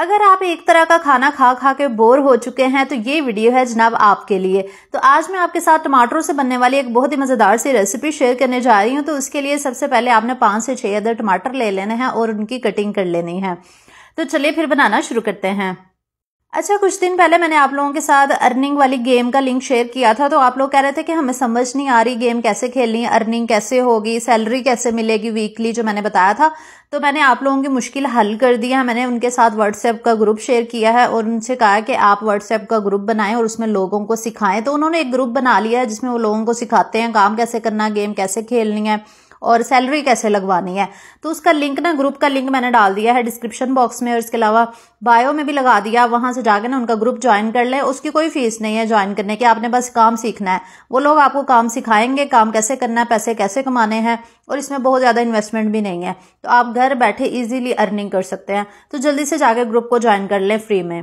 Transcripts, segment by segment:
अगर आप एक तरह का खाना खा खा के बोर हो चुके हैं तो ये वीडियो है जनाब आपके लिए तो आज मैं आपके साथ टमाटरों से बनने वाली एक बहुत ही मज़ेदार सी रेसिपी शेयर करने जा रही हूँ तो उसके लिए सबसे पहले आपने पांच से छह अदर टमाटर ले लेने हैं और उनकी कटिंग कर लेनी है तो चलिए फिर बनाना शुरू करते हैं अच्छा कुछ दिन पहले मैंने आप लोगों के साथ अर्निंग वाली गेम का लिंक शेयर किया था तो आप लोग कह रहे थे कि हमें समझ नहीं आ रही गेम कैसे खेलनी अर्निंग कैसे होगी सैलरी कैसे मिलेगी वीकली जो मैंने बताया था तो मैंने आप लोगों की मुश्किल हल कर दी है मैंने उनके साथ व्हाट्सएप का ग्रुप शेयर किया है और उनसे कहा कि आप व्हाट्सएप का ग्रुप बनाएं और उसमें लोगों को सिखाएं तो उन्होंने एक ग्रुप बना लिया है जिसमें वो लोगों को सिखाते हैं काम कैसे करना गेम कैसे खेलनी है और सैलरी कैसे लगवानी है तो उसका लिंक ना ग्रुप का लिंक मैंने डाल दिया है डिस्क्रिप्शन बॉक्स में और इसके अलावा बायो में भी लगा दिया वहां से जाकर ना उनका ग्रुप ज्वाइन कर ले उसकी कोई फीस नहीं है ज्वाइन करने की आपने बस काम सीखना है वो लोग आपको काम सिखाएंगे काम कैसे करना है पैसे कैसे कमाने हैं और इसमें बहुत ज़्यादा इन्वेस्टमेंट भी नहीं है तो आप घर बैठे ईजिली अर्निंग कर सकते हैं तो जल्दी से जाकर ग्रुप को ज्वाइन कर लें फ्री में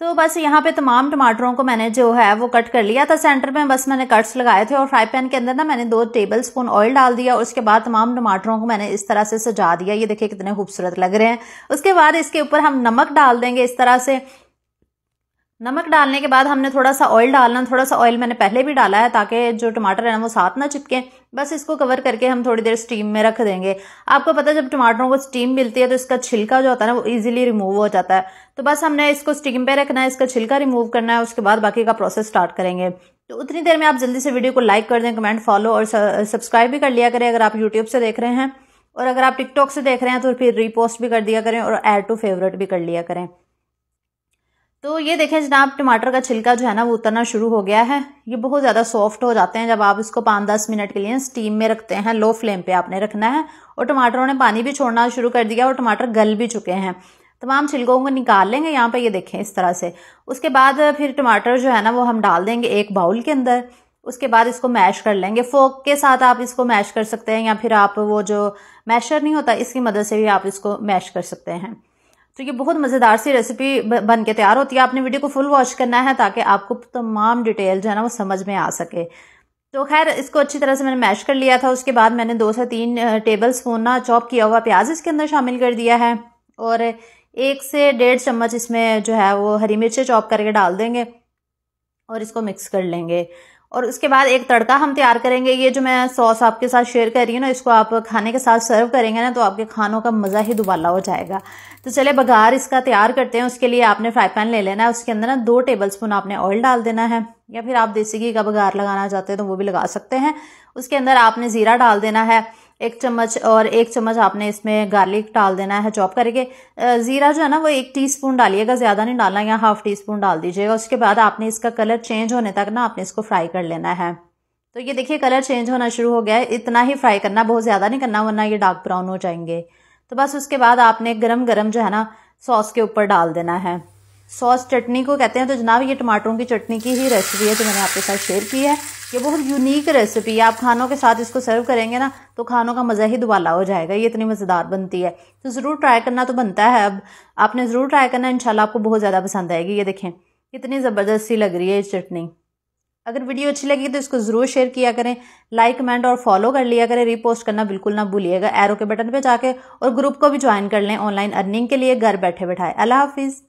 तो बस यहाँ पे तमाम टमाटरों को मैंने जो है वो कट कर लिया था सेंटर में बस मैंने कट्स लगाए थे और फ्राई पैन के अंदर ना मैंने दो टेबल स्पून ऑयल डाल दिया और उसके बाद तमाम टमाटरों को मैंने इस तरह से सजा दिया ये देखिए कितने खूबसूरत लग रहे हैं उसके बाद इसके ऊपर हम नमक डाल देंगे इस तरह से नमक डालने के बाद हमने थोड़ा सा ऑयल डालना थोड़ा सा ऑयल मैंने पहले भी डाला है ताकि जो टमाटर है ना वो साथ ना चिपके बस इसको कवर करके हम थोड़ी देर स्टीम में रख देंगे आपको पता है जब टमाटरों को स्टीम मिलती है तो इसका छिलका जो होता है ना वो इजीली रिमूव हो जाता है तो बस हमने इसको स्टीम पे रखना है इसका छिलका रिमूव करना है उसके बाद बाकी का प्रोसेस स्टार्ट करेंगे तो उतनी देर में आप जल्दी से वीडियो को लाइक कर दें कमेंट फॉलो और सब्सक्राइब भी कर लिया करें अगर आप यूट्यूब से देख रहे हैं और अगर आप टिकटॉक से देख रहे हैं तो फिर रीपोस्ट भी कर दिया करें और एड टू फेवरेट भी कर लिया करें तो ये देखें जनाब टमाटर का छिलका जो है ना वो उतरना शुरू हो गया है ये बहुत ज़्यादा सॉफ्ट हो जाते हैं जब आप इसको पाँच दस मिनट के लिए स्टीम में रखते हैं लो फ्लेम पे आपने रखना है और टमाटरों ने पानी भी छोड़ना शुरू कर दिया और टमाटर गल भी चुके हैं तमाम छिलकों को निकाल लेंगे यहाँ पर ये देखें इस तरह से उसके बाद फिर टमाटर जो है ना वो हम डाल देंगे एक बाउल के अंदर उसके बाद इसको मैश कर लेंगे फोक के साथ आप इसको मैश कर सकते हैं या फिर आप वो जो मैशर नहीं होता इसकी मदद से भी आप इसको मैश कर सकते हैं तो ये बहुत मज़ेदार सी रेसिपी बन के तैयार होती है आपने वीडियो को फुल वॉच करना है ताकि आपको तमाम डिटेल जो है ना वो समझ में आ सके तो खैर इसको अच्छी तरह से मैंने मैश कर लिया था उसके बाद मैंने दो से तीन टेबल स्पून ना चॉप किया हुआ प्याज इसके अंदर शामिल कर दिया है और एक से डेढ़ चम्मच इसमें जो है वो हरी मिर्चें चॉप करके डाल देंगे और इसको मिक्स कर लेंगे और उसके बाद एक तड़का हम तैयार करेंगे ये जो मैं सॉस आपके साथ शेयर कर रही हूँ ना इसको आप खाने के साथ सर्व करेंगे ना तो आपके खानों का मज़ा ही दुबाला हो जाएगा तो चले बघार इसका तैयार करते हैं उसके लिए आपने फ्राई पैन ले लेना है उसके अंदर ना दो टेबल स्पून आपने ऑयल डाल देना है या फिर आप देसी घी का बघार लगाना चाहते हैं तो वो भी लगा सकते हैं उसके अंदर आपने ज़ीरा डाल देना है एक चम्मच और एक चम्मच आपने इसमें गार्लिक डाल देना है चॉप करके ज़ीरा जो है ना वो एक टीस्पून डालिएगा ज़्यादा नहीं डालना या हाफ टी स्पून डाल दीजिएगा उसके बाद आपने इसका कलर चेंज होने तक ना आपने इसको फ्राई कर लेना है तो ये देखिए कलर चेंज होना शुरू हो गया है इतना ही फ्राई करना बहुत ज़्यादा नहीं करना वरना ये डार्क ब्राउन हो जाएंगे तो बस उसके बाद आपने गरम गरम जो है ना सॉस के ऊपर डाल देना है सॉस चटनी को कहते हैं तो जनाब ये टमाटरों की चटनी की ही रेसिपी है जो मैंने आपके साथ शेयर की है ये बहुत यूनिक रेसिपी है आप खानों के साथ इसको सर्व करेंगे ना तो खानों का मज़ा ही दुबाला हो जाएगा ये इतनी मज़ेदार बनती है तो ज़रूर ट्राई करना तो बनता है अब आपने ज़रूर ट्राई करना इंशाल्लाह आपको बहुत ज़्यादा पसंद आएगी ये देखें कितनी ज़बरदस्ती लग रही है ये चटनी अगर वीडियो अच्छी लगी तो इसको ज़रूर शेयर किया करें लाइक कमेंट और फॉलो कर लिया करें रीपोस्ट करना बिल्कुल ना भूलिएगा एरो के बटन पर जाके और ग्रुप को भी ज्वाइन कर लें ऑनलाइन अर्निंग के लिए घर बैठे बैठाए अल्लाह हाफिज़